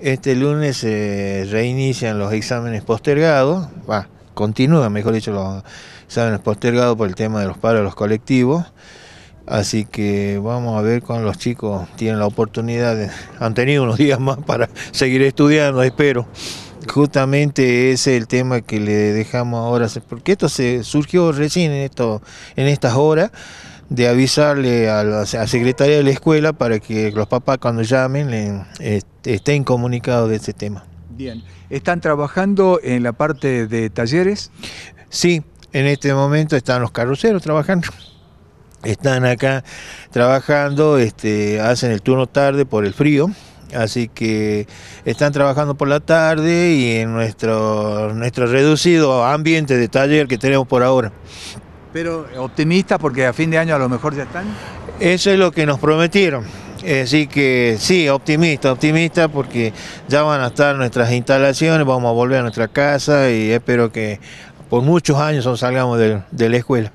Este lunes se eh, reinician los exámenes postergados, va, continúan, mejor dicho, los exámenes postergados por el tema de los paros de los colectivos. Así que vamos a ver cuándo los chicos tienen la oportunidad, de, han tenido unos días más para seguir estudiando, espero. Justamente ese es el tema que le dejamos ahora, porque esto se surgió recién en estas horas de avisarle a la, secretaria de la escuela para que los papás cuando llamen estén comunicados de este tema. Bien, ¿están trabajando en la parte de talleres? Sí, en este momento están los carroceros trabajando. Están acá trabajando, este, hacen el turno tarde por el frío, así que están trabajando por la tarde y en nuestro, nuestro reducido ambiente de taller que tenemos por ahora. Pero optimista porque a fin de año a lo mejor ya están. Eso es lo que nos prometieron. Así que sí, optimista, optimista porque ya van a estar nuestras instalaciones, vamos a volver a nuestra casa y espero que por muchos años salgamos de la escuela.